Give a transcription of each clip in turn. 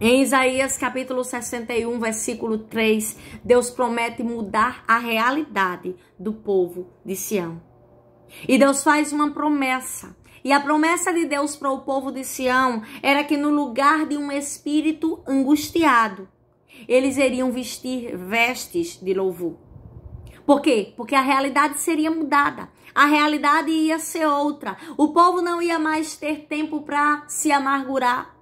Em Isaías capítulo 61, versículo 3, Deus promete mudar a realidade do povo de Sião. E Deus faz uma promessa. E a promessa de Deus para o povo de Sião era que no lugar de um espírito angustiado, eles iriam vestir vestes de louvor. Por quê? Porque a realidade seria mudada. A realidade ia ser outra. O povo não ia mais ter tempo para se amargurar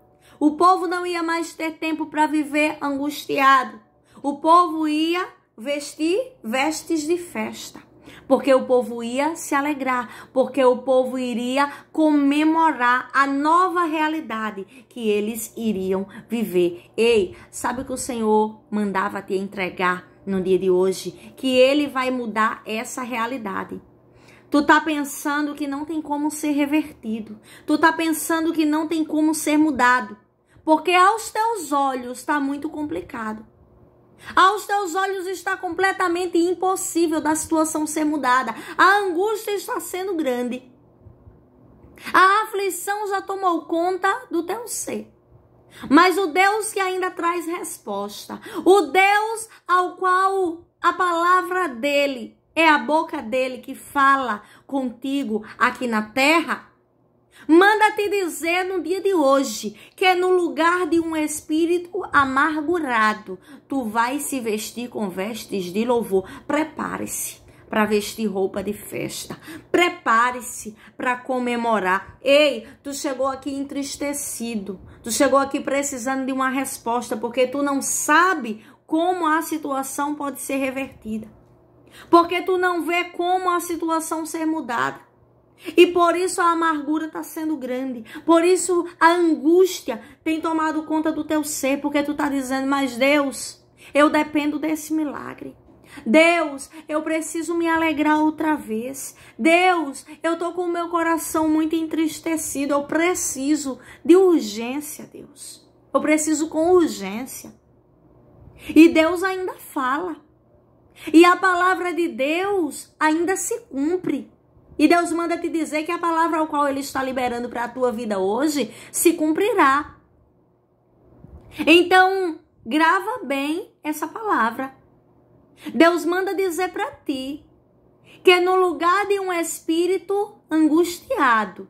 o povo não ia mais ter tempo para viver angustiado. O povo ia vestir vestes de festa. Porque o povo ia se alegrar, porque o povo iria comemorar a nova realidade que eles iriam viver. Ei, sabe que o Senhor mandava te entregar no dia de hoje? Que ele vai mudar essa realidade. Tu tá pensando que não tem como ser revertido. Tu tá pensando que não tem como ser mudado. Porque aos teus olhos está muito complicado. Aos teus olhos está completamente impossível da situação ser mudada. A angústia está sendo grande. A aflição já tomou conta do teu ser. Mas o Deus que ainda traz resposta, o Deus ao qual a palavra dele é a boca dele que fala contigo aqui na terra, Manda te dizer no dia de hoje que é no lugar de um espírito amargurado, tu vai se vestir com vestes de louvor. Prepare-se para vestir roupa de festa. Prepare-se para comemorar. Ei, tu chegou aqui entristecido. Tu chegou aqui precisando de uma resposta porque tu não sabe como a situação pode ser revertida. Porque tu não vê como a situação ser mudada. E por isso a amargura está sendo grande. Por isso a angústia tem tomado conta do teu ser, porque tu está dizendo, mas Deus, eu dependo desse milagre. Deus, eu preciso me alegrar outra vez. Deus, eu estou com o meu coração muito entristecido. Eu preciso de urgência, Deus. Eu preciso com urgência. E Deus ainda fala. E a palavra de Deus ainda se cumpre. E Deus manda te dizer que a palavra ao qual ele está liberando para a tua vida hoje se cumprirá. Então, grava bem essa palavra. Deus manda dizer para ti que no lugar de um espírito angustiado,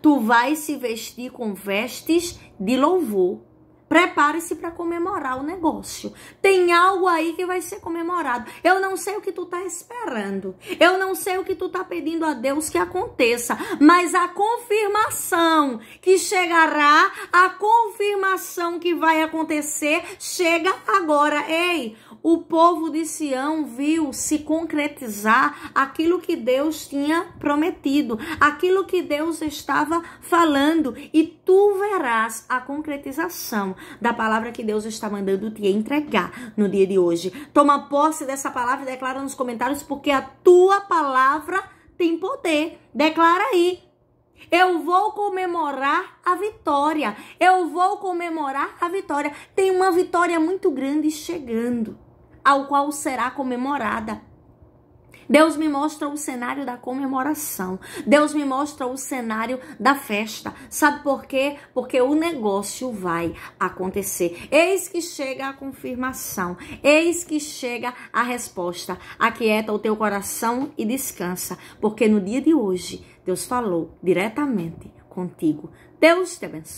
tu vais se vestir com vestes de louvor prepare-se para comemorar o negócio. Tem algo aí que vai ser comemorado. Eu não sei o que tu tá esperando. Eu não sei o que tu tá pedindo a Deus que aconteça, mas a confirmação que chegará, a confirmação que vai acontecer, chega agora. Ei, o povo de Sião viu se concretizar aquilo que Deus tinha prometido, aquilo que Deus estava falando, e tu verás a concretização da palavra que Deus está mandando te entregar no dia de hoje. Toma posse dessa palavra e declara nos comentários, porque a tua palavra tem poder. Declara aí, eu vou comemorar a vitória. Eu vou comemorar a vitória. Tem uma vitória muito grande chegando ao qual será comemorada. Deus me mostra o cenário da comemoração. Deus me mostra o cenário da festa. Sabe por quê? Porque o negócio vai acontecer. Eis que chega a confirmação. Eis que chega a resposta. Aquieta o teu coração e descansa, porque no dia de hoje Deus falou diretamente contigo. Deus te abençoe.